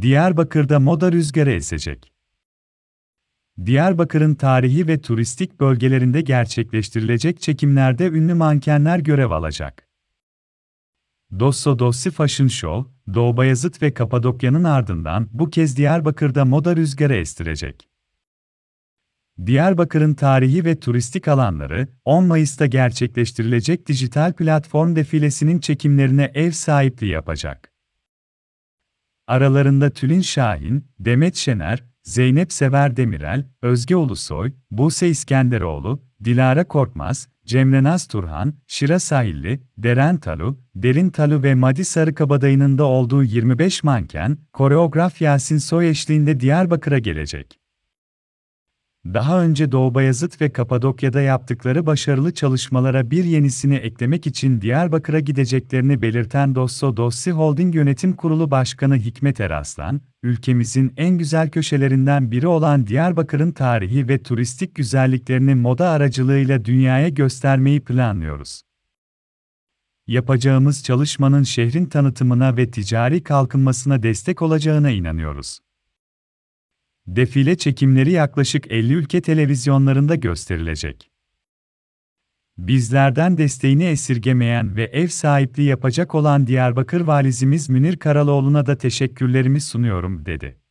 Diyarbakır'da moda rüzgarı esecek. Diyarbakır'ın tarihi ve turistik bölgelerinde gerçekleştirilecek çekimlerde ünlü mankenler görev alacak. Dosso Dossi Fashion Show, Doğu Bayazıt ve Kapadokya'nın ardından bu kez Diyarbakır'da moda rüzgarı estirecek. Diyarbakır'ın tarihi ve turistik alanları, 10 Mayıs'ta gerçekleştirilecek dijital platform defilesinin çekimlerine ev sahipliği yapacak aralarında Tülin Şahin, Demet Şener, Zeynep Sever Demirel, Özge Ulusoy, Buse İskenderoğlu, Dilara Korkmaz, Cemre Naz Turhan, Şira Sahilli, Deren Talu, Derin Talu ve Madi Sarıkabadayı'nın da olduğu 25 manken, koreograf Yasin Soy eşliğinde Diyarbakır'a gelecek. Daha önce Doğu Bayazıt ve Kapadokya'da yaptıkları başarılı çalışmalara bir yenisini eklemek için Diyarbakır'a gideceklerini belirten Dosso Dossi Holding Yönetim Kurulu Başkanı Hikmet Eraslan, ülkemizin en güzel köşelerinden biri olan Diyarbakır'ın tarihi ve turistik güzelliklerini moda aracılığıyla dünyaya göstermeyi planlıyoruz. Yapacağımız çalışmanın şehrin tanıtımına ve ticari kalkınmasına destek olacağına inanıyoruz. Defile çekimleri yaklaşık 50 ülke televizyonlarında gösterilecek. Bizlerden desteğini esirgemeyen ve ev sahipliği yapacak olan Diyarbakır valizimiz Münir Karaloğlu'na da teşekkürlerimi sunuyorum, dedi.